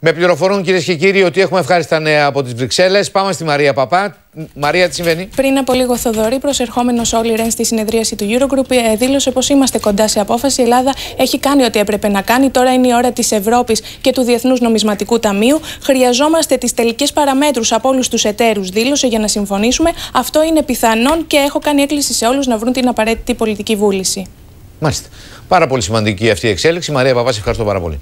Με πληροφορούν κυρίες και κύριοι ότι έχουμε ευχάριστα νέα από τις Βρυξέλλες. Πάμε στη Μαρία Παπά. Μαρία, τι συμβαίνει. Πριν από λίγο, Θοδωρή, προσερχόμενος Όλη Ρεν στη συνεδρίαση του Eurogroup, ε, δήλωσε πως είμαστε κοντά σε απόφαση. Η Ελλάδα έχει κάνει ό,τι έπρεπε να κάνει. Τώρα είναι η ώρα της Ευρώπης και του Διεθνούς Νομισματικού Ταμείου. Χρειαζόμαστε τις τελικές παραμέτρους από όλους τους εταίρους, δήλωσε για να συμφωνήσουμε. Αυτό είναι πιθανόν και έχω κάνει έκκληση σε όλους να βρουν την απαραίτητη πολιτική βούληση. Μάλιστα. Πάρα πολύ σημαντική αυτή η εξέλιξη. Μαρία Παπά, ευχαριστώ πάρα πολύ.